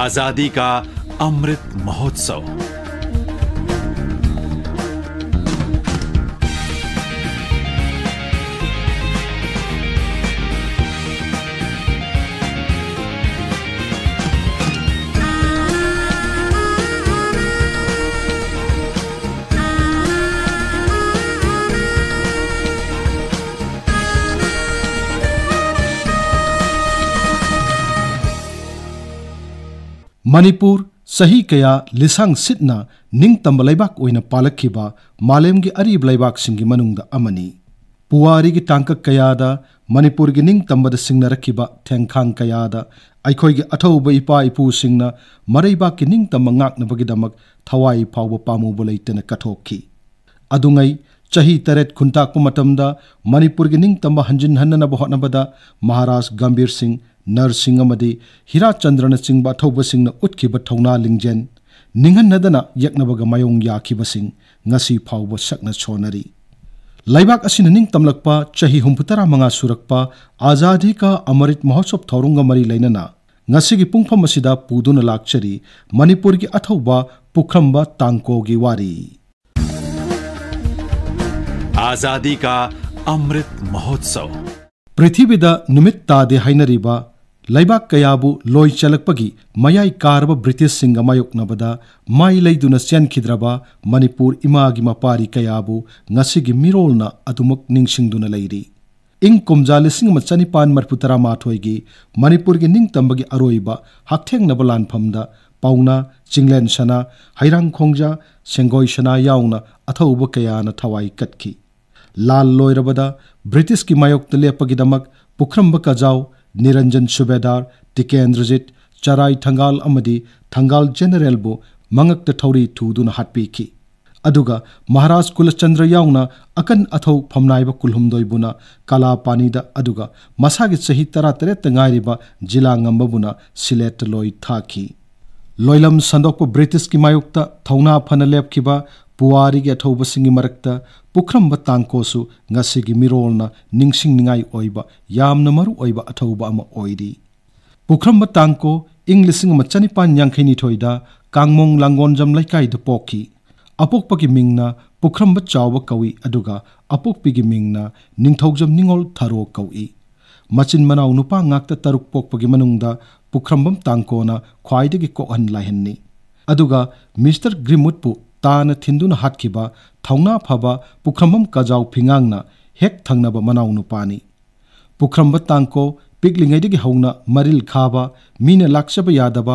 आजादी का अमृत महोत्सव मणिपुर सही कया लिसांग सिटना निंगतम लेबाक ओइना पालखिबा मालेम गी अरीब लेबाक सिंगी मनुंगदा अमनी पुवारी गी तांकक कयादा मणिपुर गी निंगतमबद सिंगना रखिबा थेंखांग कयादा अखोई गी अथौब इपा इपू सिंगना मरैबा की निंगतम मंगाकनबगी दमक थवाई फावबा पामु बोलैतना कथोखी अदुंगई ꯆꯍꯤ ꯇꯔꯦꯠ ꯈꯨꯟꯇꯥꯛꯄ ꯃꯇꯝꯗ ꯃꯅꯤꯄꯨꯔꯒꯤ ꯅꯤꯡꯇꯝꯕ ꯍꯟꯖꯤꯟꯍꯟꯅꯅꯕ ꯍꯣꯠꯅꯕꯗ ꯃꯍꯥꯔꯥꯖ ꯒꯝꯚꯤꯔ ꯁꯤꯡ ꯅꯔ ꯁꯤꯡ ꯑꯃꯗꯤ ꯍꯤꯔꯥꯆꯟꯗ꯭ꯔꯅꯆꯤꯡꯕ ꯑꯊꯧꯕꯁꯤꯡꯅ ꯎꯠꯈꯤꯕ ꯊꯧꯅꯥ ꯂꯤꯡꯖꯦꯜ ꯅꯤꯡꯍꯟꯅꯗꯅ ꯌꯦꯛꯅꯕꯒ ꯃꯥꯌꯣꯡ ꯌꯥꯈꯤꯕꯁꯤꯡ ꯉꯁꯤ ꯐꯥꯎꯕ ꯁꯛꯅ ꯁꯣꯟꯅꯔꯤ ꯂꯩꯕꯥꯛ ꯑꯁꯤꯅ ꯅꯤꯡꯇꯝꯂꯛꯄ ꯆꯍꯤ ꯍꯨꯝꯐꯨꯇꯔꯥ ꯃꯉꯥ ꯁꯨꯔꯛꯄ ꯑꯥꯖꯥꯗꯤ ꯀꯥ ꯑꯃꯔꯤꯠ ꯃꯍꯣꯠꯁꯕ ꯊꯧꯔꯝꯒ ꯃꯔꯤ ꯂꯩꯅꯅ ꯉꯁꯤꯒꯤ ꯄꯨꯡꯐꯝ ꯑꯁꯤꯗ ꯄꯨꯗꯨꯅ ꯂꯥꯛꯆꯔꯤ ꯃꯅꯤꯄꯨꯔꯒꯤ ꯑꯊꯧꯕ ꯄꯨꯈ꯭ꯔꯝꯕ ꯇꯥꯡꯀꯣꯒꯤ ꯋꯥꯔꯤ आजादी का अमृत महोत्सव पृथ्वीद नुमित्तादे हाइनरीब लैबाक कयाबु लोय चलकपगी मयाई कारब ब्रिटिश सिंग मायोक्नबद माई लैदुन सेनखिद्रब मणिपुर इमागी मपारी कयाबु ngasigi mirolna adumak ningsingduna lairi ꯏꯪ ꯀꯨꯝꯖꯥ ꯂꯤꯁꯤꯡ ꯑꯃ ꯆꯅꯤꯄꯥꯟ ꯃꯔꯐꯨ ꯇꯔꯥꯃꯥꯊꯣꯏꯒꯤ ꯃꯅꯤꯄꯨꯔꯒꯤ ꯅꯤꯡꯇꯝꯕꯒꯤ ꯑꯔꯣꯏꯕ ꯍꯛꯊꯦꯡꯅꯕ ꯂꯥꯟꯐꯝꯗ ꯄꯥꯎꯅꯥ ꯆꯤꯡꯂꯦꯟ ꯁꯅꯥ ꯍꯩꯔꯥꯡ ꯈꯣꯡꯖꯥ ꯁꯦꯡꯒꯣꯏ ꯁꯅꯥ ꯌꯥꯎꯅ ꯑꯊꯧꯕ ꯀꯌꯥꯅ ꯊꯋꯥꯏ ꯀꯠꯈꯤ ꯂꯥꯜ ꯂꯣꯏꯔꯕꯗ ꯕ꯭ꯔꯤꯇꯤꯁꯀꯤ ꯃꯥꯌꯣꯛꯇ ꯂꯦꯞꯄꯒꯤꯗꯃꯛ ꯄꯨꯈ꯭ꯔꯝꯕ ꯀꯖꯥꯎ ꯅꯤꯔꯟꯖꯟ ꯁꯨꯕꯦꯗꯥꯔ ꯇꯤꯀꯦꯟꯗ꯭ꯔꯖꯤꯠ ꯆꯔꯥꯏ ꯊꯪꯒꯥꯜ ꯑꯃꯗꯤ ꯊꯪꯒꯥꯜ ꯖꯦꯅꯔꯦꯜꯕꯨ ꯃꯉꯛꯇ ꯊꯧꯔꯤ ꯊꯨꯗꯨꯅ ꯍꯥꯠꯄꯤꯈꯤ ꯑꯗꯨꯒ ꯃꯍꯥꯔꯥꯖ ꯀꯨꯂꯆꯟꯗ꯭ꯔ ꯌꯥꯎꯅ ꯑꯀꯟ ꯑꯊꯧ ꯐꯝꯅꯥꯏꯕ ꯀꯨꯜꯍꯨꯝꯗꯣꯏꯕꯨꯅ ꯀꯂꯥꯄꯥꯅꯤꯗ ꯑꯗꯨꯒ ꯃꯁꯥꯒꯤ ꯆꯍꯤ ꯇꯔꯥꯇꯔꯦꯠꯇ ꯉꯥꯏꯔꯤꯕ ꯖꯤꯂꯥ ꯉꯝꯕꯕꯨꯅ ꯁꯤꯂꯦꯠꯇ ꯂꯣꯏ ꯊꯥꯈꯤ लोलम संदोप ब्रिटिश की मायुक्त थौना फन लेपब पुआरी की पुख्रम तांकोसु मिरोल निसीब अथौब पुख्रम तांको इं लिंग चनिपान यांखनीद कांगमों लांगोंजम लेकायद पोखी अपोप की मिंगना पुख्रम चाव कौई अपोपी की मिंगना निथौजम निगोल थरो कौई मचिन मनाव नुपा तरु पोप की पुख्रम्बम तांकोना ख्वाइदगी कोहन लाहन्नी अदुगा मिस्टर ग्रिमुटपु तान थीन हाथीब थौना फब पुख्रम कजाउ फिंगा हेक थब मनाउ नुपानी पुख्रम्ब तांको पिकलिंगैदगी हौना मरल खाब मीन लाचब यादव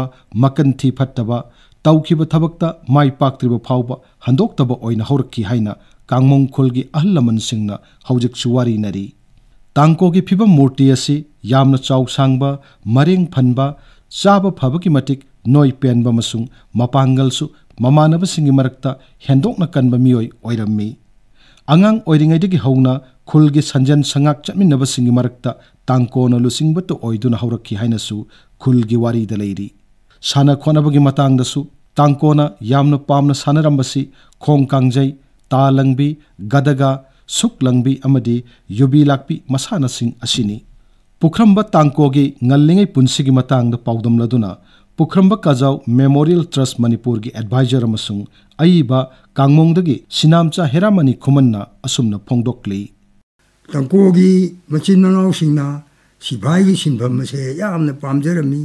मकन थी फत्तबा तौखिब थबकता माइ पाक्त्रिब फाउबा हंदोक्तब ओइन हौरक्की हाइना कांगमोंग खुलगी अहल लमन सिंह हौजिक सुवारी नरी ꯇꯥꯡꯀꯣꯒꯤ ꯐꯤꯕꯝ ꯃꯨꯔꯇꯤ ꯑꯁꯤ ꯌꯥꯝꯅ ꯆꯥꯎ ꯁꯥꯡꯕ ꯃꯔꯦꯡ ꯐꯟꯕ ꯆꯥꯕ ꯐꯕꯒꯤ ꯃꯇꯤꯛ ꯅꯣꯏ ꯄꯦꯟꯕ ꯑꯃꯁꯨꯡ ꯃꯄꯥꯡꯒꯜꯁꯨ ꯃꯃꯥꯟꯅꯕꯁꯤꯡꯒꯤ ꯃꯔꯛꯇ ꯍꯦꯟꯗꯣꯛꯅ ꯀꯟꯕ ꯃꯤꯑꯣꯏ ꯑꯣꯏꯔꯝꯃꯤ ꯑꯉꯥꯡ ꯑꯣꯏꯔꯤꯉꯩꯗꯒꯤ ꯍꯧꯅ ꯈꯨꯜꯒꯤ ꯁꯟꯖꯟ ꯁꯉꯥꯛ ꯆꯠꯃꯤꯟꯅꯕꯁꯤꯡꯒꯤ ꯃꯔꯛꯇ ꯇꯥꯡꯀꯣꯅ ꯂꯨꯆꯤꯡꯕꯇ ꯑꯣꯏꯗꯨꯅ ꯍꯧꯔꯛꯈꯤ ꯍꯥꯏꯅꯁꯨ ꯈꯨꯜꯒꯤ ꯋꯥꯔꯤꯗ ꯂꯩꯔꯤ ꯁꯥꯟꯅ ꯈꯣꯠꯅꯕꯒꯤ ꯃꯇꯥꯡꯗꯁꯨ ꯇꯥꯡꯀꯣꯅ ꯌꯥꯝꯅ ꯄꯥꯝꯅ ꯁꯥꯟꯅꯔꯝꯕꯁꯤ ꯈꯣꯡ ꯀꯥꯡꯖꯩ ꯇꯥ ꯂꯪꯕꯤ ꯒꯗꯒꯥ ꯁꯨꯛ ꯂꯪꯕꯤ ꯑꯃꯗꯤ ꯌꯨꯕꯤ ꯂꯥꯛꯄꯤ ꯃꯁꯥꯟꯅꯁꯤꯡ ꯑꯁꯤꯅꯤ ꯄꯨꯈ꯭ꯔꯝꯕ ꯇꯥꯡꯀꯣꯒꯤ ꯉꯜꯂꯤꯉꯩ ꯄꯨꯟꯁꯤꯒꯤ ꯃꯇꯥꯡꯗ ꯄꯥꯎꯗꯝꯂꯗꯨꯅ ꯄꯨꯈ꯭ꯔꯝꯕ ꯀꯥꯖꯥꯎ ꯃꯦꯃꯣꯔꯤꯌꯦꯜ ꯇ꯭ꯔꯁ ꯃꯅꯤꯄꯨꯔꯒꯤ ꯑꯦꯗꯚꯥꯏꯖꯔ ꯑꯃꯁꯨꯡ ꯑꯏꯕ ꯀꯥꯡꯃꯣꯡꯗꯒꯤ ꯁꯤꯅꯥꯝꯆꯥ ꯍꯦꯔꯥꯃꯅꯤ ꯈꯨꯃꯟꯅ ꯑꯁꯨꯝꯅ ꯐꯣꯡꯗꯣꯛꯂꯤ ꯇꯥꯡꯀꯣꯒꯤ ꯃꯆꯤꯟ ꯃꯅꯥꯎꯁꯤꯡꯅ ꯁꯤꯐꯥꯏꯒꯤ ꯁꯤꯟꯐꯝ ꯑꯁꯦ ꯌꯥꯝꯅ ꯄꯥꯝꯖꯔꯝꯃꯤ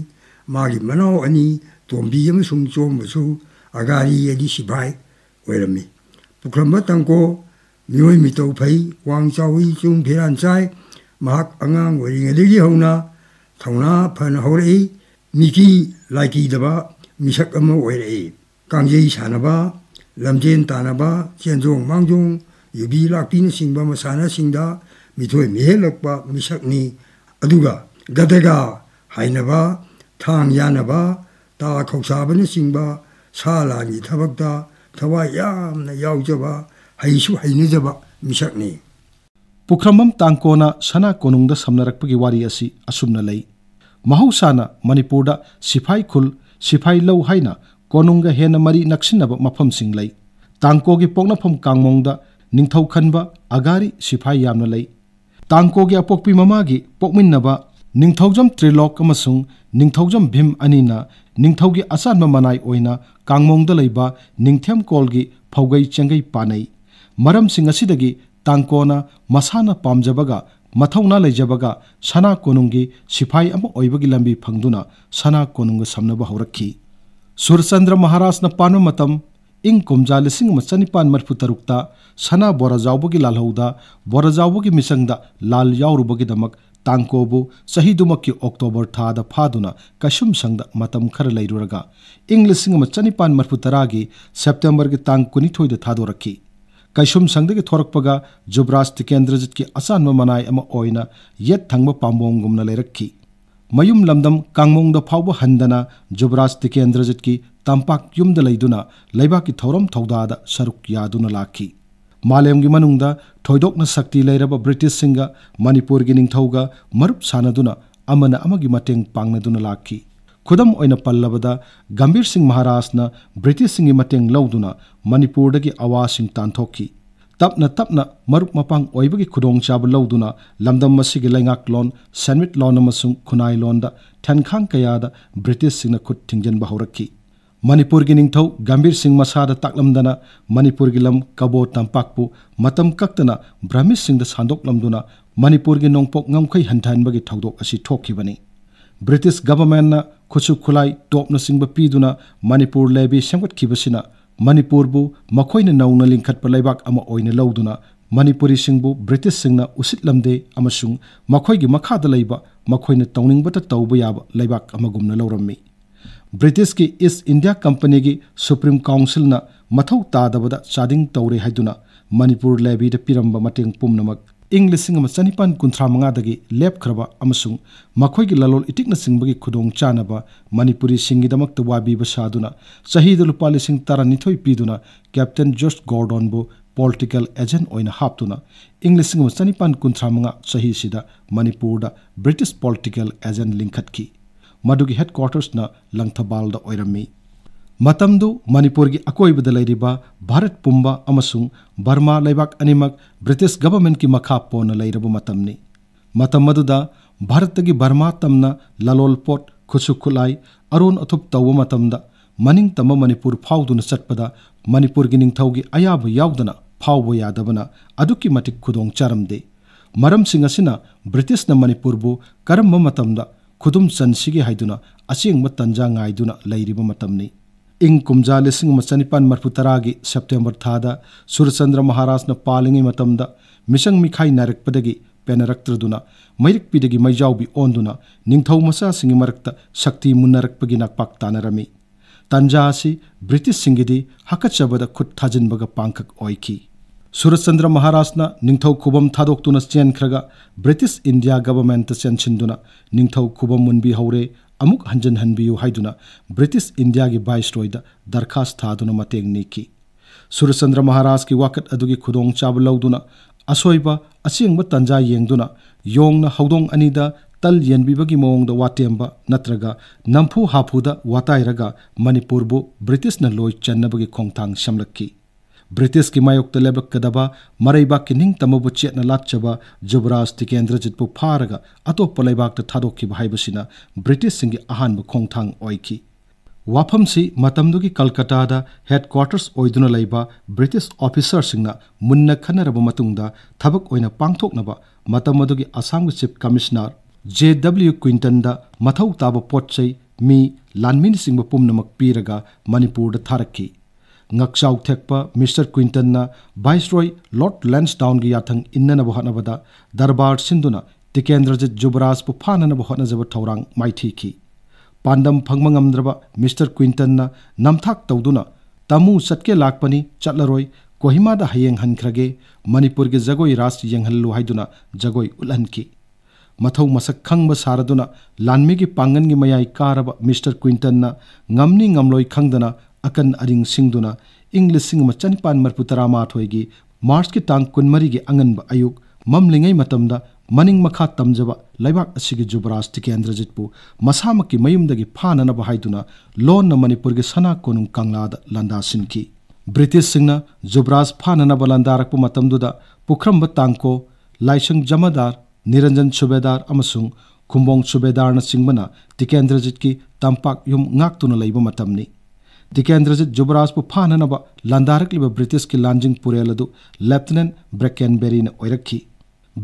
ꯃꯥꯒꯤ ꯃꯅꯥꯎ ꯑꯅꯤ ꯇꯣꯝꯕꯤ ꯑꯃꯁꯨꯡ ꯆꯣꯝꯕꯁꯨ ꯑꯒꯥꯔꯤ ꯑꯗꯤ ꯁꯤꯐꯥꯏ ꯑꯣꯏꯔꯝꯃꯤ ꯄꯨꯈ꯭ꯔꯝꯕ ꯇꯥꯡꯀꯣ ꯃꯤꯑꯣꯏ ꯃꯤꯇꯧ ꯐꯩ ꯋꯥꯡ ꯆꯥꯎꯋꯤ ꯆꯨꯡ ꯐꯤꯔꯥꯟ ꯆꯥꯏ ꯃꯍꯥꯛ ꯑꯉꯥꯡ ꯑꯣꯏꯔꯤꯉꯩꯗꯒꯤ ꯍꯧꯅ ꯊꯧꯅꯥ ꯐꯅ ꯍꯧꯔꯛꯏ ꯃꯤꯀꯤ ꯂꯥꯏꯀꯤꯗꯕ ꯃꯤꯁꯛ ꯑꯃ ꯑꯣꯏꯔꯛꯏ ꯀꯥꯡꯖꯩ ꯁꯥꯟꯅꯕ ꯂꯝꯖꯦꯟ ꯇꯥꯟꯅꯕ ꯆꯦꯟꯖꯣꯡ ꯃꯥꯡꯖꯣꯡ ꯌꯨꯕꯤ ꯂꯥꯛꯄꯤꯅꯆꯤꯡꯕ ꯃꯁꯥꯟꯅꯁꯤꯡꯗ ꯃꯤꯊꯣꯏ ꯃꯤꯍꯦꯜꯂꯛꯄ ꯃꯤꯁꯛꯅꯤ ꯑꯗꯨꯒ ꯒꯗꯒꯥ ꯍꯥꯏꯅꯕ ꯊꯥꯡ ꯌꯥꯅꯕ ꯇꯥ ꯈꯧꯁꯥꯕꯅꯆꯤꯡꯕ ꯁꯥ ꯂꯥꯟꯒꯤ ꯊꯕꯛꯇ ꯊꯋꯥꯏ ꯌꯥꯝꯅ ꯌꯥꯎꯖꯕ ꯍꯩꯁꯨ ꯍꯩꯅꯗꯕ ꯃꯤꯁꯛꯅꯤ ꯄꯨꯈ꯭ꯔꯝꯕꯝ ꯇꯥꯡꯀꯣꯅ ꯁꯅꯥ ꯀꯣꯅꯨꯡꯗ ꯁꯝꯅꯔꯛꯄꯒꯤ ꯋꯥꯔꯤ ꯑꯁꯤ ꯑꯁꯨꯝꯅ ꯂꯩ ꯃꯍꯧꯁꯥꯅ ꯃꯅꯤꯄꯨꯔꯗ ꯁꯤꯐꯥꯏ ꯈꯨꯜ ꯁꯤꯐꯥꯏ ꯂꯧ ꯍꯥꯏꯅ ꯀꯣꯅꯨꯡꯒ ꯍꯦꯟꯅ ꯃꯔꯤ ꯅꯛꯁꯤꯟꯅꯕ ꯃꯐꯝꯁꯤꯡ ꯂꯩ ꯇꯥꯡꯀꯣꯒꯤ ꯄꯣꯛꯅꯐꯝ ꯀꯥꯡꯃꯣꯡꯗ ꯅꯤꯡꯊꯧꯈꯟꯕ ꯑꯒꯥꯔꯤ ꯁꯤꯐꯥꯏ ꯌꯥꯝꯅ ꯂꯩ ꯇꯥꯡꯀꯣꯒꯤ ꯑꯄꯣꯛꯄꯤ ꯃꯃꯥꯒꯤ ꯄꯣꯛꯃꯤꯟꯅꯕ ꯅꯤꯡꯊꯧꯖꯝ ꯇ꯭ꯔꯤꯂꯣꯛ ꯑꯃꯁꯨꯡ ꯅꯤꯡꯊꯧꯖꯝ ꯚꯤꯝ ꯑꯅꯤꯅ ꯅꯤꯡꯊꯧꯒꯤ ꯑꯆꯥꯟꯕ ꯃꯅꯥꯏ ꯑꯣꯏꯅ ꯀꯥꯡꯃꯣꯡꯗ ꯂꯩꯕ ꯅꯤꯡꯊꯦꯝꯀꯣꯜꯒꯤ ꯐꯧꯒꯩ ꯆꯦꯡꯒꯩ ꯄꯥꯅꯩ मरमसिंगसिदगी तांकोना मसाना पामजबगा मथौना लेजबगा सना कोनुंगी सिफाई अम ओइबगी लंबी फंगदुना सना कोनुंग समनब हौरखी सुरचंद्र महाराज न पानम मतम इंग कोमजाले सिंग मचनी पान तरुकता सना बोरा जाउबगी लालहौदा बोरा जाउबगी मिसंगदा लाल याउरुबगी दमक तांकोबु सही दुमक की अक्टूबर थाद फादुना कशुम संगद मतम खर लैरुरगा इंग लिसिंग मचनी पान तरागी सेप्टेम्बर की तांग कुनी थोइद थादो रखी ꯀꯩꯁꯨꯝ ꯁꯪꯗꯒꯤ ꯊꯣꯔꯛꯄꯒ ꯖꯨꯕ꯭ꯔꯥꯖ ꯇꯤꯀꯦꯟꯗ꯭ꯔꯖꯤꯠꯀꯤ ꯑꯆꯥꯟꯕ ꯃꯅꯥꯏ ꯑꯃ ꯑꯣꯏꯅ ꯌꯦꯠ ꯊꯪꯕ ꯄꯥꯝꯕꯣꯝꯒꯨꯝꯅ ꯂꯩꯔꯛꯈꯤ ꯃꯌꯨꯝ ꯂꯝꯗꯝ ꯀꯥꯡꯃꯣꯡꯗ ꯐꯥꯎꯕ ꯍꯟꯗꯅ ꯖꯨꯕ꯭ꯔꯥꯖ ꯇꯤꯀꯦꯟꯗ꯭ꯔꯖꯤꯠꯀꯤ ꯇꯝꯄꯥꯛ ꯌꯨꯝꯗ ꯂꯩꯗꯨꯅ ꯂꯩꯕꯥꯛꯀꯤ ꯊꯧꯔꯝ ꯊꯧꯗꯥꯗ ꯁꯔꯨꯛ ꯌꯥꯗꯨꯅ ꯂꯥꯛꯈꯤ ꯃꯥꯂꯦꯝꯒꯤ ꯃꯅꯨꯡꯗ ꯊꯣꯏꯗꯣꯛꯅ ꯁꯛꯇꯤ ꯂꯩꯔꯕ ꯕ꯭ꯔꯤꯇꯤꯁꯁꯤꯡꯒ ꯃꯅꯤꯄꯨꯔꯒꯤ ꯅꯤꯡꯊꯧꯒ ꯃꯔꯨꯞ ꯁꯥꯟꯅꯗꯨꯅ ꯑꯃꯅ ꯑꯃꯒꯤ ꯃꯇꯦꯡ ꯄꯥꯡꯅꯗꯨꯅ ꯂꯥꯛꯈꯤ ꯈꯨꯗꯝ ꯑꯣꯏꯅ ꯄꯜꯂꯕꯗ ꯒꯝꯚꯤꯔ ꯁꯤꯡ ꯃꯍꯥꯔꯥꯖꯅ ꯕ꯭ꯔꯤꯇꯤꯁꯁꯤꯡꯒꯤ ꯃꯇꯦꯡ ꯂꯧꯗꯨꯅ ꯃꯅꯤꯄꯨꯔꯗꯒꯤ ꯑꯋꯥꯁꯤꯡ ꯇꯥꯟꯊꯣꯛꯈꯤ ꯇꯞꯅ ꯇꯞꯅ ꯃꯔꯨꯞ ꯃꯄꯥꯡ ꯑꯣꯏꯕꯒꯤ ꯈꯨꯗꯣꯡꯆꯥꯕ ꯂꯧꯗꯨꯅ ꯂꯝꯗꯝ ꯑꯁꯤꯒꯤ ꯂꯩꯉꯥꯛꯂꯣꯟ ꯁꯦꯟꯃꯤꯠꯂꯣꯟ ꯑꯃꯁꯨꯡ ꯈꯨꯟꯅꯥꯏꯂꯣꯟꯗ ꯊꯦꯟꯈꯥꯡ ꯀꯌꯥꯗ ꯕ꯭ꯔꯤꯇꯤꯁꯁꯤꯡꯅ ꯈꯨꯠ ꯊꯤꯡꯖꯤꯟꯕ ꯍꯧꯔꯛꯈꯤ ꯃꯅꯤꯄꯨꯔꯒꯤ ꯅꯤꯡꯊꯧ ꯒꯝꯚꯤꯔ ꯁꯤꯡ ꯃꯁꯥꯗ ꯇꯥꯛꯂꯝꯗꯅ ꯃꯅꯤꯄꯨꯔꯒꯤ ꯂꯝ ꯀꯕꯣ ꯇꯝꯄꯥꯛꯄꯨ ꯃꯇꯝ ꯀꯛꯇꯅ ꯕ꯭ꯔꯍꯃꯤꯁꯁꯤꯡꯗ ꯁꯟꯗꯣꯛꯂꯝꯗꯨꯅ ꯃꯅꯤꯄꯨꯔꯒꯤ ꯅꯣꯡꯄꯣꯛ ꯉꯝꯈꯩ ꯍꯟꯊꯍꯟꯕꯒꯤ ꯊꯧꯗꯣꯛ ꯑꯁꯤ ꯊꯣꯛꯈꯤꯕꯅꯤ ꯕ꯭ꯔꯤꯇꯤꯁ ꯒꯚꯔꯟꯃꯦꯟꯠꯅ खुचु खुलाई तोपन सिंह पीदुना मणिपुर लेबी सेमगतखिबसिना मणिपुर बु मखोइन नौन लिंखत लेबाक अमा ओइन लौदुना मणिपुरी लमदे मखाद लेबा मखोइन तौनिंगबत ब्रिटिश की ईस्ट इंडिया कंपनी की सुप्रीम काउंसिल मथौ तादबद चादिंग तौरे मनपुर मणिपुर लेबीद पिरंब मटेंग ꯏꯪ ꯂꯤꯁꯤꯡ ꯑꯃ ꯆꯅꯤꯄꯥꯟ ꯀꯨꯟꯊ꯭ꯔꯥ ꯃꯉꯥꯗꯒꯤ ꯂꯦꯞꯈ꯭ꯔꯕ ꯑꯃꯁꯨꯡ ꯃꯈꯣꯏꯒꯤ ꯂꯂꯣꯟ ꯏꯇꯤꯛꯅꯆꯤꯡꯕꯒꯤ ꯈꯨꯗꯣꯡꯆꯥꯅꯕ ꯃꯅꯤꯄꯨꯔꯤꯁꯤꯡꯒꯤꯗꯃꯛꯇ ꯋꯥꯕꯤꯕ ꯁꯥꯗꯨꯅ ꯆꯍꯤꯗ ꯂꯨꯄꯥ ꯂꯤꯁꯤꯡ ꯇꯔꯥꯅꯤꯊꯣꯏ ꯄꯤꯗꯨꯅ ꯀꯦꯞꯇꯦꯟ ꯖꯣꯁ ꯒꯣꯔꯗꯣꯟꯕꯨ ꯄꯣꯂꯤꯇꯤꯀꯦꯜ ꯑꯦꯖꯦꯟ ꯑꯣꯏꯅ ꯍꯥꯞꯇꯨꯅ ꯏꯪ ꯂꯤꯁꯤꯡ ꯑꯃ ꯆꯅꯤꯄꯥꯟ ꯀꯨꯟꯊ꯭ꯔꯥ ꯃꯉꯥ ꯆꯍꯤꯁꯤꯗ ꯃꯅꯤꯄꯨꯔꯗ ꯕ꯭ꯔꯤꯇꯤꯁ ꯄꯣꯂꯤꯇꯤꯀꯦꯜ ꯑꯦꯖꯦꯟ ꯂꯤꯡꯈꯠꯈꯤ ꯃꯗꯨꯒꯤ ꯍꯦꯗ ꯀ꯭ꯋꯥꯔꯇꯔꯁꯅ ꯂꯪꯊꯕꯥꯜꯗ ꯑꯣꯏꯔꯝꯃꯤ ꯃꯇꯝꯗꯨ ꯃꯅꯤꯄꯨꯔꯒꯤ ꯑꯀꯣꯏꯕꯗ ꯂꯩꯔꯤꯕ ꯚꯥꯔꯠ ꯄꯨꯝꯕ ꯑꯃꯁꯨꯡ ꯕꯔꯃꯥ ꯂꯩꯕꯥꯛ ꯑꯅꯤꯃꯛ ꯕ꯭ꯔꯤꯇꯤꯁ ꯒꯕꯔꯃꯦꯟꯠꯀꯤ ꯃꯈꯥ ꯄꯣꯟꯅ ꯂꯩꯔꯕ ꯃꯇꯝꯅꯤ ꯃꯇꯝ ꯑꯗꯨꯗ ꯚꯥꯔꯠꯇꯒꯤ ꯕꯔꯃꯥ ꯇꯝꯅ ꯂꯂꯣꯜꯄꯣꯠ ꯈꯨꯠꯁꯨ ꯈꯨꯠꯂꯥꯏ ꯑꯔꯣꯟ ꯑꯊꯨꯞ ꯇꯧꯕ ꯃꯇꯝꯗ ꯃꯅꯤꯡ ꯇꯝꯕ ꯃꯅꯤꯄꯨꯔ ꯐꯥꯎꯗꯨꯅ ꯆꯠꯄꯗ ꯃꯅꯤꯄꯨꯔꯒꯤ ꯅꯤꯡꯊꯧꯒꯤ ꯑꯌꯥꯕ ꯌꯥꯎꯗꯅ ꯐꯥꯎꯕ ꯌꯥꯗꯕꯅ ꯑꯗꯨꯛꯀꯤ ꯃꯇꯤꯛ ꯈꯨꯗꯣꯡ ꯆꯥꯔꯝꯗꯦ ꯃꯔꯝꯁꯤꯡ ꯑꯁꯤꯅ ꯕ꯭ꯔꯤꯇꯤꯁꯅ ꯃꯅꯤꯄꯨꯔꯕꯨ ꯀꯔꯝꯕ ꯃꯇꯝꯗ ꯈꯨꯗꯨꯝ ꯆꯟꯁꯤꯒꯦ ꯍꯥꯏꯗꯨꯅ ꯑꯁꯦꯡꯕ ꯇꯟꯖꯥ ꯉꯥꯏꯗꯨꯅ ꯂꯩꯔꯤꯕ ꯃꯇꯝꯅꯤ ꯏꯪ ꯀꯨꯝꯖꯥ ꯂꯤꯁꯤꯡ ꯑꯃ ꯆꯅꯤꯄꯥꯟ ꯃꯔꯐꯨ ꯇꯔꯥꯒꯤ ꯁꯦꯞꯇꯦꯝꯕꯔ ꯊꯥꯗ ꯁꯨꯔꯆꯟꯗ꯭ꯔ ꯃꯍꯥꯔꯥꯖꯅ ꯄꯥꯜꯂꯤꯉꯩ ꯃꯇꯝꯗ ꯃꯤꯁꯪ ꯃꯤꯈꯥꯏ ꯅꯥꯏꯔꯛꯄꯗꯒꯤ ꯄꯦꯟꯅꯔꯛꯇ꯭ꯔꯗꯨꯅ ꯃꯩꯔꯛꯄꯤꯗꯒꯤ ꯃꯩꯖꯥꯎꯕꯤ ꯑꯣꯟꯗꯨꯅ ꯅꯤꯡꯊꯧ ꯃꯆꯥꯁꯤꯡꯒꯤ ꯃꯔꯛꯇ ꯁꯛꯇꯤ ꯃꯨꯟꯅꯔꯛꯄꯒꯤ ꯅꯥꯄꯥꯛ ꯇꯥꯅꯔꯝꯃꯤ ꯇꯥꯟꯖꯥ ꯑꯁꯤ ꯕ꯭ꯔꯤꯇꯤꯁꯁꯤꯡꯒꯤꯗꯤ ꯍꯥꯀꯠꯆꯕꯗ ꯈꯨꯠ ꯊꯥꯖꯤꯟꯕꯒ ꯄꯥꯡꯈꯛ ꯑꯣꯏꯈꯤ ꯁꯨꯔꯆꯟꯗ꯭ꯔ ꯃꯍꯥꯔꯥꯖꯅ ꯅꯤꯡꯊꯧ ꯈꯨꯕꯝ ꯊꯥꯗꯣꯛꯇꯨꯅ ꯆꯦꯟꯈ꯭ꯔꯒ ꯕ꯭ꯔꯤꯇꯤꯁ ꯏꯟꯗꯤꯌꯥ ꯒꯕꯔꯃꯦꯟꯇ ꯆꯦꯟꯁꯤꯟꯗꯨꯅ ꯅꯤꯡꯊꯧ ꯈꯨꯕꯝ ꯃꯨꯟꯕꯤꯍꯧꯔꯦ amuk hanjan hanbiyu haiduna British India ki viceroy da darkhas thaduna mateng niki Surachandra Maharaj ki wakat adugi khudong chab lauduna asoiba asengba tanja yengduna yongna haudong anida tal yenbibagi mawongda watemba natraga namfu hapuda watairaga Manipurbu British na loi channabagi khongthang shamlakki ब्रिटिशकी मायोक्ता लेबक्कदबा मरैबाककी निंगतमबु चेतना लाक्चबा जुबराज टिकेन्द्रजितबु फारगा अतोप्पा लैबाकता थादोक्खिबा हाइबसिना ब्रिटिशसिंगी अहानबा खोंगथांग ओइखि वाफमसी मतमदुगी कलकत्तादा हेडक्वार्टर्स ओइदुना लैबा ब्रिटिश ऑफिसरसिंगना मुन्ना खन्नरबा मतुंगदा थबक ओइना पांगथोकनबा मतमदुगी असमगी चीफ कमिश्नर जे डब्ल्यू क्विंटनदा मथौ ताबा पोटचै मी लानमिनसिंगबा पुम्नमक पीरगा मणिपुरदा थारक्खि ngakchaw thekpa Mr. Quinton na Viceroy Lord Lansdowne gi yathang innana bohatna bada darbar sinduna Tikendrajit Jubaraj pu phanana bohatna jaba thaurang maithi ki pandam phangma ngamdraba Mr. Quinton na namthak tawduna tamu satke lakpani chatlaroi Kohima हयेंग हनख्रगे मणिपुर के जगोई राष्ट्र यंगहल्लु हाइदुना जगोई उलहन की मथौ मसक खंगब सारदुना लानमी की पांगन की मयाई कारब मिस्टर क्विंटन ना ngamni ngamloi khangdana अकन अरिंग सिंह इंग लिसिंग मचनिपान मरपु तरामाथोयगी मार्च की तांग कुनमरी की अंगनब अयुक ममलिंगै मतमदा मनिंग मखा तमजब लैबाक असिगी जुबराज टिकेंद्रजीतपु मसामकी मयुमदगी फाननब हाइदुना लोन मणिपुर की सना कोनुंग कांगलाद लंदासिनकी ब्रिटिश सिंह जुबराज फाननब लंदारकपु मतमदुदा पुखरम्ब तांको लाइसंग जमादार निरंजन सुबेदार अमसुंग खुंबोंग सुबेदारना सिंहना की तंपाक युम ngaktuna leiba ꯗꯤꯀꯦꯟꯗ꯭ꯔꯖꯤꯠ ꯖꯨꯕꯔꯥꯖꯄꯨ ꯐꯥꯅꯅꯕ ꯂꯥꯟꯗꯥꯔꯛꯂꯤꯕ ꯕ꯭ꯔꯤꯇꯤꯁꯀꯤ ꯂꯥꯟꯖꯤꯡ ꯄꯨꯔꯦꯜ ꯑꯗꯨ ꯂꯦꯐꯇꯤꯅꯦꯟ ꯕ꯭ꯔꯦꯀꯦꯟꯕꯦꯔꯤꯅ ꯑꯣꯏꯔꯛꯈꯤ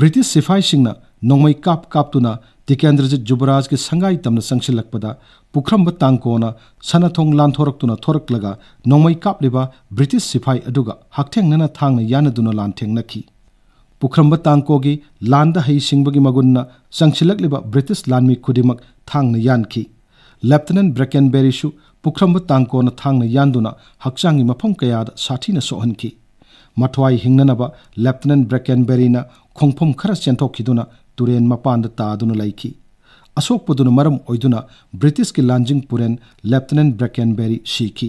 ꯕ꯭ꯔꯤꯇꯤꯁ ꯁꯤꯐꯥꯏꯁꯤꯡꯅ ꯅꯣꯡꯃꯩ ꯀꯥꯞ ꯀꯥꯞꯇꯨꯅ ꯗꯤꯀꯦꯟꯗ꯭ꯔꯖꯤꯠ ꯖꯨꯕꯔꯥꯖꯒꯤ ꯁꯪꯒꯥꯏ ꯇꯝꯅ ꯆꯪꯁꯤꯜꯂꯛꯄꯗ ꯄꯨꯈ꯭ꯔꯝꯕ ꯇꯥꯡꯀꯣꯅ ꯁꯅꯊꯣꯡ ꯂꯥꯟꯊꯣꯔꯛꯇꯨꯅ ꯊꯣꯔꯛꯂꯒ ꯅꯣꯡꯃꯩ ꯀꯥꯞꯂꯤꯕ ꯕ꯭ꯔꯤꯇꯤꯁ ꯁꯤꯐꯥꯏ ꯑꯗꯨꯒ ꯍꯛꯊꯦꯡꯅꯅ ꯊꯥꯡꯅ ꯌꯥꯟꯅꯗꯨꯅ ꯂꯥꯟꯊꯦꯡꯅꯈꯤ ꯄꯨꯈ꯭ꯔꯝꯕ ꯇꯥꯡꯀꯣꯒꯤ ꯂꯥꯟꯗ ꯍꯩ ꯁꯤꯡꯕꯒꯤ ꯃꯒꯨꯟꯅ ꯆꯪꯁꯤꯜꯂꯛꯂꯤꯕ ꯕ꯭ꯔꯤꯇꯤꯁ ꯂꯥꯟꯃꯤ ꯈꯨꯗꯤꯡꯃꯛ ꯊꯥꯡꯅ ꯌꯥꯟꯈꯤ ꯂꯦꯐꯇꯤꯅꯦꯟ ꯕ꯭ꯔꯦꯀꯦꯟꯕꯦꯔꯤꯁꯨ ꯄꯨꯈ꯭ꯔꯝꯕ ꯇꯥꯡꯀꯣꯟꯅ ꯊꯥꯡꯅ ꯌꯥꯟꯗꯨꯅ ꯍꯛꯆꯥꯡꯒꯤ ꯃꯐꯝ ꯀꯌꯥꯗ ꯁꯥꯊꯤꯅ ꯁꯣꯛꯍꯟꯈꯤ ꯃꯊ꯭ꯋꯥꯏ ꯍꯤꯡꯅꯅꯕ ꯂꯦꯐꯇꯅꯦꯟ ꯕ꯭ꯔꯦꯀꯦꯟꯕꯦꯔꯤꯅ ꯈꯣꯡꯐꯝ ꯈꯔ ꯆꯦꯟꯊꯣꯛꯈꯤꯗꯨꯅ ꯇꯨꯔꯦꯟ ꯃꯄꯥꯟꯗ ꯇꯥꯗꯨꯅ ꯂꯩꯈꯤ ꯑꯁꯣꯛꯄꯗꯨꯅ ꯃꯔꯝ ꯑꯣꯏꯗꯨꯅ ꯕ꯭ꯔꯤꯇꯤꯁꯀꯤ ꯂꯥꯟꯖꯤꯡ ꯄꯨꯔꯦꯟ ꯂꯦꯐꯇꯅꯦꯟ ꯕ꯭ꯔꯦꯀꯦꯟꯕꯦꯔꯤ ꯁꯤꯈꯤ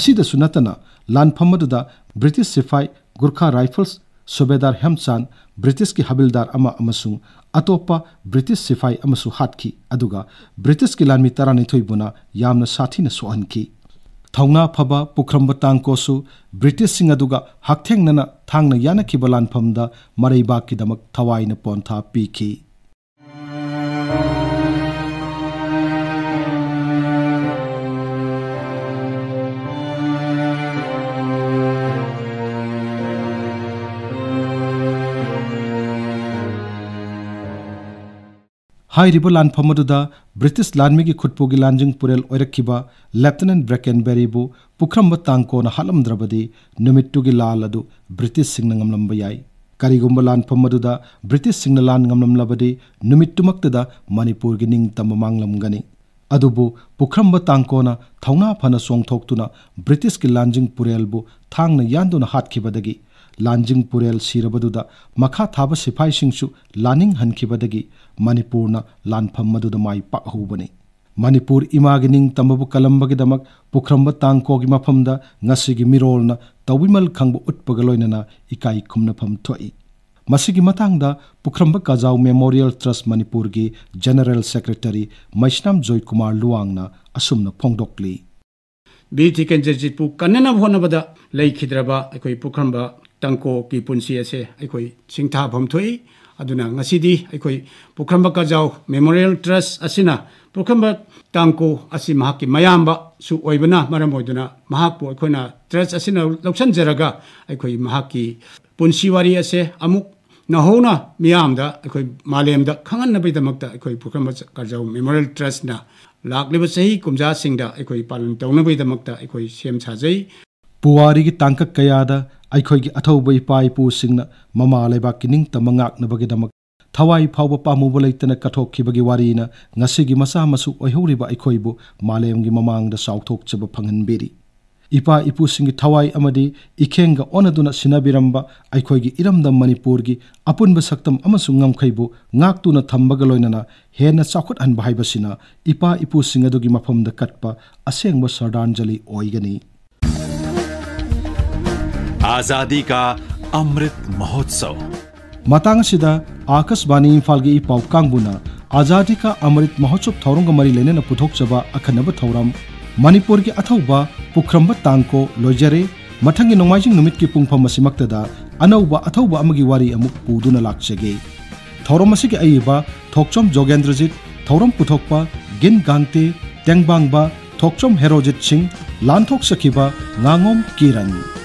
ꯑꯁꯤꯗꯁꯨ ꯅꯠꯇꯅ ꯂꯥꯟꯐꯝ ꯑꯗꯨꯗ ꯕ꯭ꯔꯤꯇꯤꯁ ꯁꯤꯐꯥꯏ ꯒꯨꯔꯈꯥ ꯔꯥꯏꯐꯜꯁ ꯁꯨꯕꯦꯗꯥꯔ ꯍꯦꯝꯆꯥꯟ ꯕ꯭ꯔꯤꯇꯤꯁꯀꯤ ꯍꯕꯤꯜꯗꯥꯔ ꯑꯃ ꯑꯃꯁꯨꯡ ꯑꯇꯣꯞꯄ ꯕ꯭ꯔꯤꯇꯤꯁ ꯁꯤꯐꯥꯏ ꯑꯃꯁꯨ ꯍꯥꯠꯈꯤ ꯑꯗꯨꯒ ꯕ꯭ꯔꯤꯇꯤꯁꯀꯤ ꯂꯥꯟꯃꯤ ꯇꯔꯥꯅꯤꯊꯣꯏꯕꯨꯅ ꯌꯥꯝꯅ ꯁꯥꯊꯤꯅ ꯁꯣꯛꯍꯟꯈꯤ ꯊꯧꯅꯥ ꯐꯕ ꯄꯨꯈ꯭ꯔꯝꯕ ꯇꯥꯡꯀꯣꯁꯨ ꯕ꯭ꯔꯤꯇꯤꯁꯁꯤꯡ ꯑꯗꯨꯒ ꯍꯛꯊꯦꯡꯅꯅ ꯊꯥꯡꯅ ꯌꯥꯅꯈꯤꯕ ꯂꯥꯟꯐꯝꯗ ꯃꯔꯩꯕꯥꯛꯀꯤꯗꯃꯛ ꯊꯋꯥꯏꯅ ꯄꯣꯟꯊꯥ ꯄꯤꯈꯤ हाइरिबो लानफम अदुदा ब्रिटिश लानमिगी खुटपोगी लानजिंग पुरेल ओइरखिबा लेफ्टिनेंट ब्रेकेनबेरीबु पुखरम तांकोन हालमद्रबदि नुमिट्टुगी लाल अदु ब्रिटिश सिंगन ngamlamba yai ꯀꯔꯤꯒꯨꯝꯕ ꯂꯥꯟꯐꯝ ꯑꯗꯨꯗ ꯕ꯭ꯔꯤꯇꯤꯁꯁꯤꯡꯅ ꯂꯥꯟ ꯉꯝꯂꯝꯂꯕꯗꯤ ꯅꯨꯃꯤꯠꯇꯨꯃꯛꯇꯗ ꯃꯅꯤꯄꯨꯔꯒꯤ ꯅꯤꯡꯇꯝꯕ ꯃꯥꯡꯂꯝꯒꯅꯤ ꯑꯗꯨꯕꯨ ꯄꯨꯈ꯭ꯔꯝꯕ ꯇꯥꯡꯀꯣꯅ ꯊꯧꯅꯥ ꯐꯅ ꯆꯣꯡꯊꯣꯛꯇꯨꯅ ꯕ꯭ꯔꯤꯇꯤꯁꯀꯤ ꯂꯥꯟꯖꯤꯡ ꯄꯨꯔꯦꯜꯕꯨ ꯊꯥꯡꯅ ꯌꯥꯟꯗꯨꯅ ꯍꯥꯠꯈꯤꯕꯗꯒꯤ लांजिंग पुरेल सिरबदुदा मखा थाब सिफाई सिंसु लानिंग हनखिबदगी मणिपुर ना लानफम मदुदा माई पाहुबने मणिपुर इमागे निंग तमबु कलम्बगे दमक पुखरम्ब तांकोगी मफमदा ngasigi mirolna tawimal khangbu utpaga loinana ikai khumnafam thoi ꯃꯁꯤꯒꯤ ꯃꯇꯥꯡꯗ ꯄꯨꯈ꯭ꯔꯝꯕ ꯀꯖꯥꯎ ꯃꯦꯃꯣꯔꯤꯌꯦꯜ ꯇ꯭ꯔꯁ ꯃꯅꯤꯄꯨꯔꯒꯤ ꯖꯦꯅꯔꯦꯜ ꯁꯦꯀ꯭ꯔꯦꯇꯔꯤ ꯃꯩꯁꯅꯥꯝ ꯖꯣꯏꯀꯨꯃꯥꯔ ꯂꯨꯋꯥꯡꯅ ꯑꯁꯨꯝꯅ ꯐꯣꯡꯗꯣꯛꯂꯤ ꯕꯤꯔ ꯇꯤꯀꯦꯟꯗ꯭ꯔꯖꯤꯠꯄꯨ ꯀꯟꯅꯅꯕ ꯍꯣꯠꯅꯕꯗ ꯂꯩꯈꯤꯗ꯭ꯔꯕ ꯑꯩꯈꯣꯏ ꯄꯨꯈ꯭ꯔꯝꯕ ꯇꯪꯀꯣꯛꯀꯤ ꯄꯨꯟꯁꯤ ꯑꯁꯦ ꯑꯩꯈꯣꯏ ꯁꯤꯡꯊꯥꯐꯝ ꯊꯣꯛꯏ ꯑꯗꯨꯅ ꯉꯁꯤꯗꯤ ꯑꯩꯈꯣꯏ ꯄꯨꯈ꯭ꯔꯝꯕ ꯀꯖꯥꯎ ꯃꯦꯃꯣꯔꯤꯌꯦꯜ ꯇ꯭ꯔꯁ ꯑꯁꯤꯅ ꯄꯨꯈ꯭ꯔꯝꯕ ꯇꯥꯡꯀꯣ ꯑꯁꯤ ꯃꯍꯥꯛꯀꯤ ꯃꯌꯥꯝꯕꯁꯨ ꯑꯣꯏꯕꯅ ꯃꯔꯝ ꯑꯣꯏꯗꯨꯅ ꯃꯍꯥꯛꯄꯨ ꯑꯩꯈꯣꯏꯅ ꯇ꯭ꯔꯁ ꯑꯁꯤꯅ ꯂꯧꯁꯤꯟꯖꯔꯒ ꯑꯩꯈꯣꯏ ꯃꯍꯥꯛꯀꯤ ꯄꯨꯟꯁꯤ ꯋꯥꯔꯤ ꯑꯁꯦ ꯑꯃꯨꯛ ꯅꯍꯧꯅ ꯃꯤꯌꯥꯝꯗ ꯑꯩꯈꯣꯏ ꯃꯥꯂꯦꯝꯗ ꯈꯪꯍꯟꯅꯕꯒꯤꯗꯃꯛꯇ ꯑꯩꯈꯣꯏ ꯄꯨꯈ꯭ꯔꯝꯕ ꯀꯖꯥꯎ ꯃꯦꯃꯣꯔꯤꯌꯦꯜ ꯇ꯭ꯔꯁꯅ ꯂꯥꯛꯂꯤꯕ ꯆꯍꯤ ꯀꯨꯝꯖꯥꯁꯤꯡꯗ ꯑꯩꯈꯣꯏ ꯄꯥꯂꯟ ꯇꯧꯅꯕꯒꯤꯗꯃꯛꯇ ꯑꯩꯈꯣই ꯁꯦꯝ ꯁꯥꯖꯩ ꯄꯨꯋꯥꯔꯤꯒꯤ ꯇꯥꯡꯀꯛ ꯀꯌꯥꯗ ꯑꯩꯈꯣꯏꯒꯤ ꯑꯊꯧꯕ ꯏꯄꯥ ꯏꯄꯨꯁꯤꯡꯅ ꯃꯃꯥ ꯂꯩꯕꯥꯛꯀꯤ ꯅꯤꯡꯇꯝꯕ ꯉꯥꯛꯅꯕꯒꯤꯗꯃꯛ ꯊꯋꯥꯏ ꯐꯥꯎꯕ ꯄꯥꯝꯃꯨꯕ ꯂꯩꯇꯅ ꯀꯠꯊꯣꯛꯈꯤꯕꯒꯤ ꯋꯥꯔꯤꯅ ꯉꯁꯤꯒꯤ ꯃꯆꯥ ꯃꯁꯨ ꯑꯣꯏꯍꯧꯔꯤꯕ ꯑꯩꯈꯣꯏꯕꯨ ꯃꯥꯂꯦꯝꯒꯤ ꯃꯃꯥꯡꯗ ꯆꯥꯎꯊꯣꯛꯆꯕ ꯐꯪꯍꯟꯕꯤꯔꯤ ꯏꯄꯥ ꯏꯄꯨꯁꯤꯡꯒꯤ ꯊꯋꯥꯏ ꯑꯃꯗꯤ ꯏꯈꯦꯡꯒ ꯑꯣꯟꯅꯗꯨꯅ ꯁꯤꯟꯅꯕꯤꯔꯝꯕ ꯑꯩꯈꯣꯏꯒꯤ ꯏꯔꯝꯗꯝ ꯃꯅꯤꯄꯨꯔꯒꯤ ꯑꯄꯨꯟꯕ ꯁꯛꯇꯝ ꯑꯃꯁꯨꯡ ꯉꯝꯈꯩꯕꯨ ꯉꯥꯛꯇꯨꯅ ꯊꯝꯕꯒ ꯂꯣꯏꯅꯅ ꯍꯦꯟꯅ ꯆꯥꯎꯈꯠꯍꯟꯕ ꯍꯥꯏꯕꯁꯤꯅ ꯏꯄꯥ ꯏꯄꯨꯁꯤꯡ ꯑꯗꯨꯒꯤ ꯃꯐꯝꯗ ꯀꯠꯄ ꯑꯁꯦꯡꯕ ꯁꯔꯗꯥꯟꯖꯂꯤ ꯑꯣꯏꯒꯅꯤ आजादी का अमृत महोत्सव मतंग आकाशवाणी इम्फाल की इपाव कांगबुना आजादी का अमृत महोत्सव थौरंग मरी लेने पुथोचब अखनब थौरम मणिपुर की अथब पुख्रम तांको लोजरे मथंग नोमाइजिंग की पुफम अनौब अथब वारी पुदुना लाचगे थौरम की अयब थोचम जोगेंद्रजीत थौरम पुथोप गिन गांगे तेंगबांगबा थोचम हेरोजीत सिंह लानथोक की रंग